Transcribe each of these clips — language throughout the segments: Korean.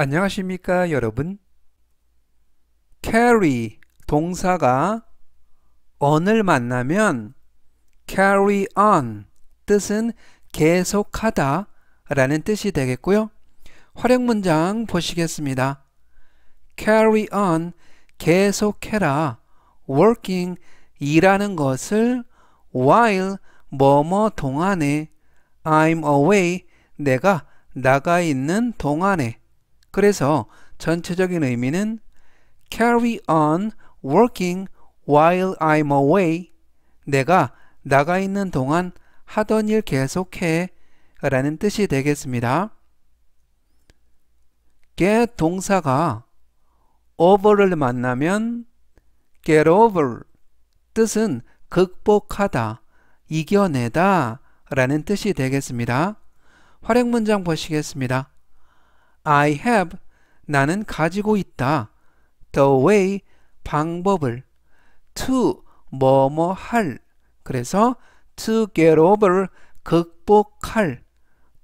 안녕하십니까 여러분 carry 동사가 on을 만나면 carry on 뜻은 계속하다 라는 뜻이 되겠고요 활용 문장 보시겠습니다 carry on 계속해라 working 일하는 것을 while 뭐뭐 동안에 I'm away 내가 나가 있는 동안에 그래서 전체적인 의미는 carry on working while I'm away. 내가 나가 있는 동안 하던 일 계속해 라는 뜻이 되겠습니다. get 동사가 over를 만나면 get over 뜻은 극복하다, 이겨내다 라는 뜻이 되겠습니다. 활용 문장 보시겠습니다. I have 나는 가지고 있다. The way 방법을 to 뭐뭐 할 그래서 to get over 극복할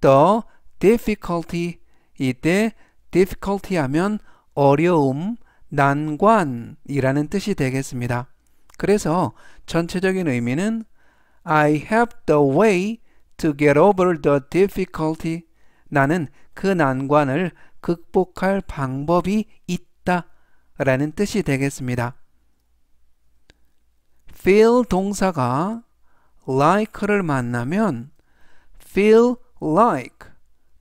the difficulty 이때 difficulty 하면 어려움 난관이라는 뜻이 되겠습니다. 그래서 전체적인 의미는 I have the way to get over the difficulty 나는 그 난관을 극복할 방법이 있다 라는 뜻이 되겠습니다. feel 동사가 like를 만나면 feel like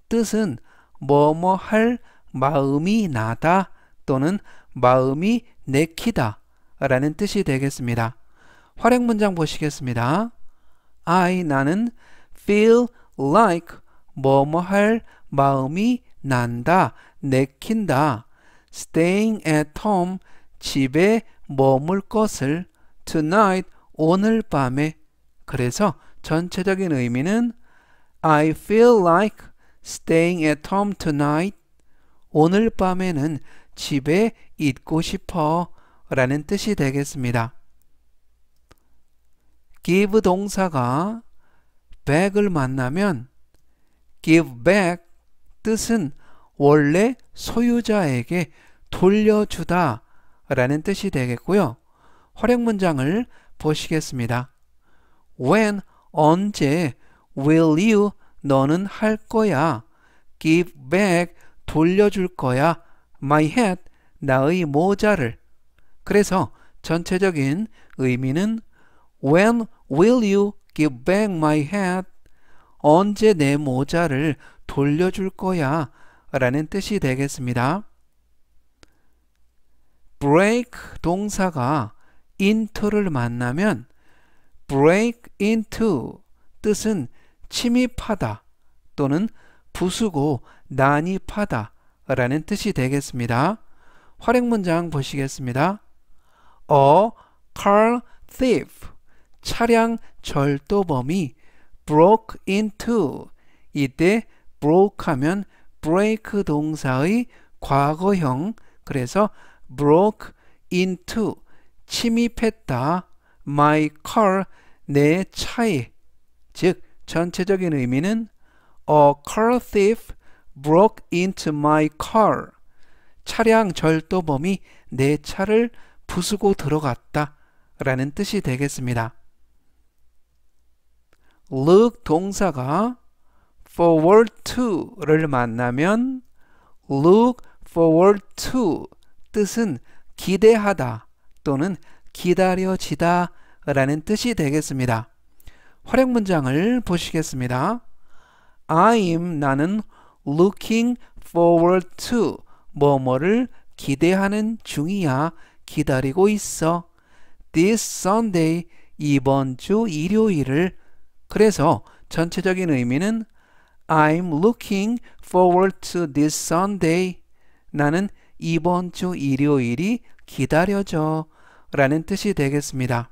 뜻은 뭐 뭐 할 마음이 나다 또는 마음이 내키다 라는 뜻이 되겠습니다. 활용 문장 보시겠습니다. I 나는 feel like 뭐 뭐 할 마음이 난다, 내킨다. staying at home, 집에 머물 것을 tonight, 오늘 밤에. 그래서 전체적인 의미는 I feel like staying at home tonight. 오늘 밤에는 집에 있고 싶어 라는 뜻이 되겠습니다. give 동사가 back을 만나면 give back 뜻은 원래 소유자에게 돌려주다 라는 뜻이 되겠고요. 활용 문장을 보시겠습니다. When, 언제, will you, 너는 할 거야. give back, 돌려줄 거야. my hat, 나의 모자를. 그래서 전체적인 의미는 When will you give back my hat? 언제 내 모자를 돌려줄 거야 라는 뜻이 되겠습니다. break 동사가 into를 만나면 break into 뜻은 침입하다 또는 부수고 난입하다 라는 뜻이 되겠습니다. 활용 문장 보시겠습니다. A car thief 차량 절도범이 broke into 이때 broke 하면 break 동사의 과거형 그래서 broke into 침입했다 my car 내 차에 즉 전체적인 의미는 a car thief broke into my car 차량 절도범이 내 차를 부수고 들어갔다 라는 뜻이 되겠습니다. look 동사가 forward to를 만나면 look forward to 뜻은 기대하다 또는 기다려지다 라는 뜻이 되겠습니다. 활용 문장을 보시겠습니다. I'm 나는 looking forward to 뭐뭐를 기대하는 중이야 기다리고 있어. This Sunday 이번 주 일요일을 그래서 전체적인 의미는 I'm looking forward to this Sunday. 나는 이번 주 일요일이 기다려져 라는 뜻이 되겠습니다.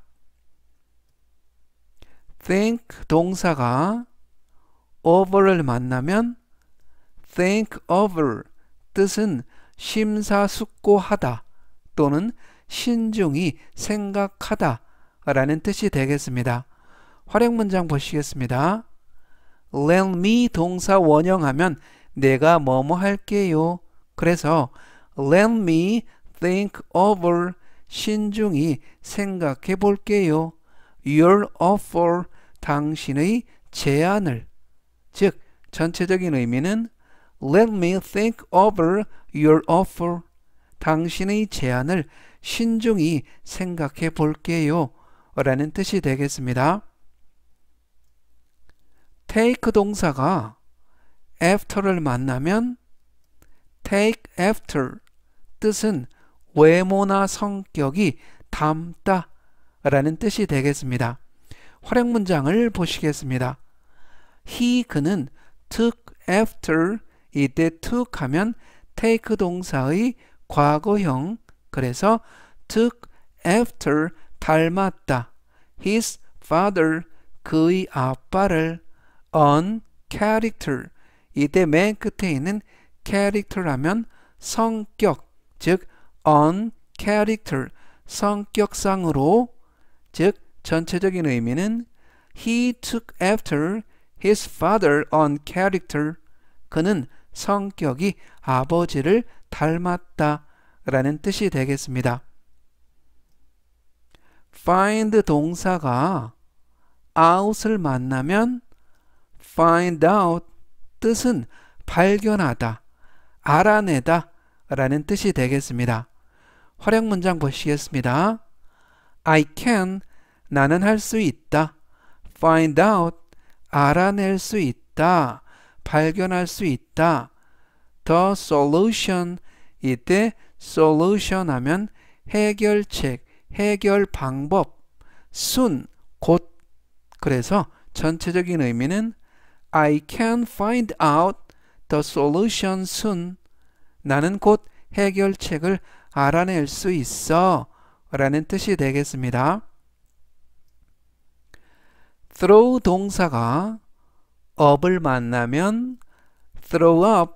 think 동사가 over를 만나면 think over 뜻은 심사숙고하다 또는 신중히 생각하다 라는 뜻이 되겠습니다. 활용 문장 보시겠습니다. let me 동사 원형하면 내가 뭐뭐 할게요. 그래서 let me think over 신중히 생각해 볼게요. your offer 당신의 제안을 즉 전체적인 의미는 let me think over your offer 당신의 제안을 신중히 생각해 볼게요 라는 뜻이 되겠습니다. take 동사가 after를 만나면 take after 뜻은 외모나 성격이 닮다 라는 뜻이 되겠습니다. 활용 문장을 보시겠습니다. he 그는 took after 이때 took 하면 take 동사의 과거형 그래서 took after 닮았다 his father 그의 아빠를 on character 이때 맨 끝에 있는 character라면 성격 즉 on character 성격상으로 즉 전체적인 의미는 he took after his father on character 그는 성격이 아버지를 닮았다 라는 뜻이 되겠습니다. find 동사가 out을 만나면 find out 뜻은 발견하다, 알아내다 라는 뜻이 되겠습니다. 활용 문장 보시겠습니다. I can 나는 할 수 있다. find out 알아낼 수 있다. 발견할 수 있다. the solution 이때 solution 하면 해결책, 해결 방법, 순, 곧 그래서 전체적인 의미는 I can find out the solution soon. 나는 곧 해결책을 알아낼 수 있어. 라는 뜻이 되겠습니다. throw 동사가 up을 만나면 throw up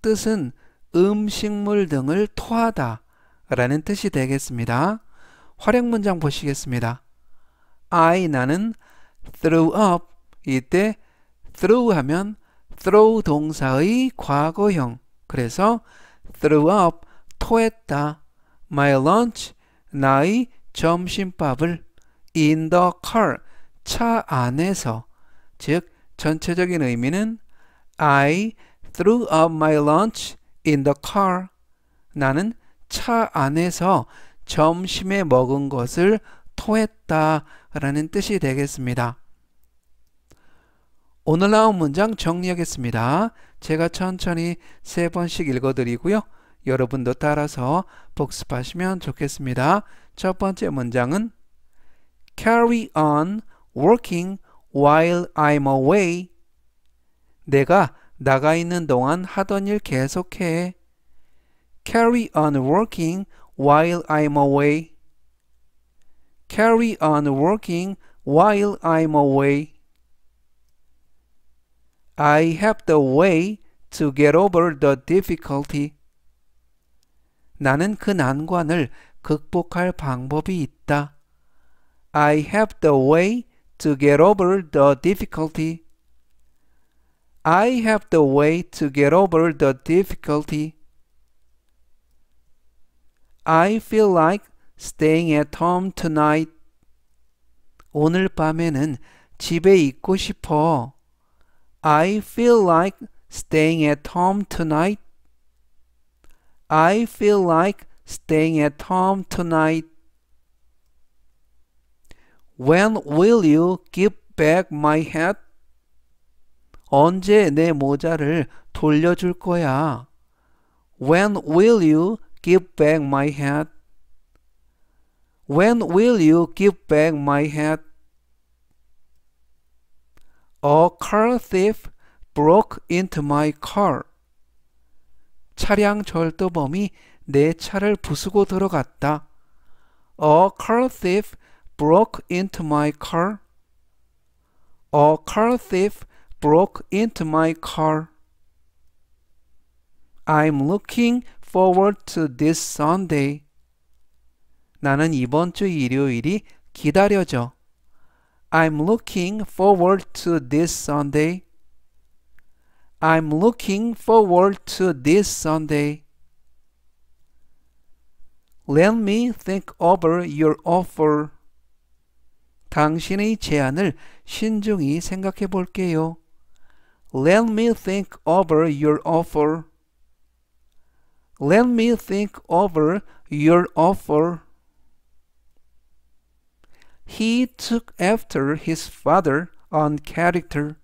뜻은 음식물 등을 토하다 라는 뜻이 되겠습니다. 활용 문장 보시겠습니다. I 나는 threw up 이때 through 하면 throw 동사의 과거형. 그래서 threw up, 토했다. my lunch, 나의 점심밥을 in the car, 차 안에서. 즉, 전체적인 의미는 I threw up my lunch in the car. 나는 차 안에서 점심에 먹은 것을 토했다 라는 뜻이 되겠습니다. 오늘 나온 문장 정리하겠습니다. 제가 천천히 세 번씩 읽어드리고요. 여러분도 따라서 복습하시면 좋겠습니다. 첫 번째 문장은 Carry on working while I'm away. 내가 나가 있는 동안 하던 일 계속해. Carry on working while I'm away. Carry on working while I'm away. I have the way to get over the difficulty. 나는 그 난관을 극복할 방법이 있다. I have the way to get over the difficulty. I have the way to get over the difficulty. I feel like staying at home tonight. 오늘 밤에는 집에 있고 싶어. I feel like staying at home tonight. I feel like staying at home tonight. When will you give back my hat? 언제 내 모자를 돌려줄 거야? When will you give back my hat? When will you give back my hat? A car thief broke into my car. 차량 절도범이 내 차를 부수고 들어갔다. A car thief broke into my car. A car thief broke into my car. I'm looking forward to this Sunday. 나는 이번 주 일요일이 기다려져. I'm looking forward to this Sunday. I'm looking forward to this Sunday. Let me think over your offer. 당신의 제안을 신중히 생각해 볼게요. Let me think over your offer. Let me think over your offer. he took after his father on character.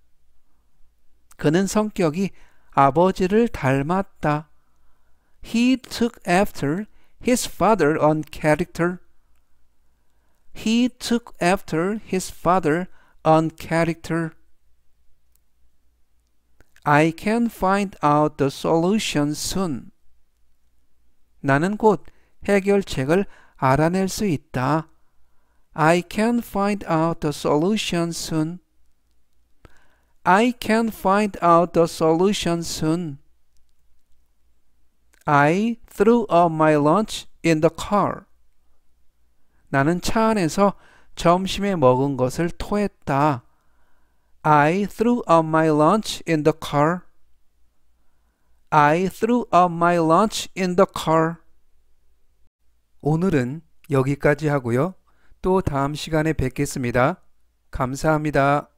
그는 성격이 아버지를 닮았다. He took after his father on character. He took after his father on character. I can find out the solution soon. 나는 곧 해결책을 알아낼 수 있다. I can find out the solution soon. I can find out the solution soon. I threw up my lunch in the car. 나는 차 안에서 점심에 먹은 것을 토했다. I threw up my lunch in the car. I threw up my lunch in the car. 오늘은 여기까지 하고요. 또 다음 시간에 뵙겠습니다. 감사합니다.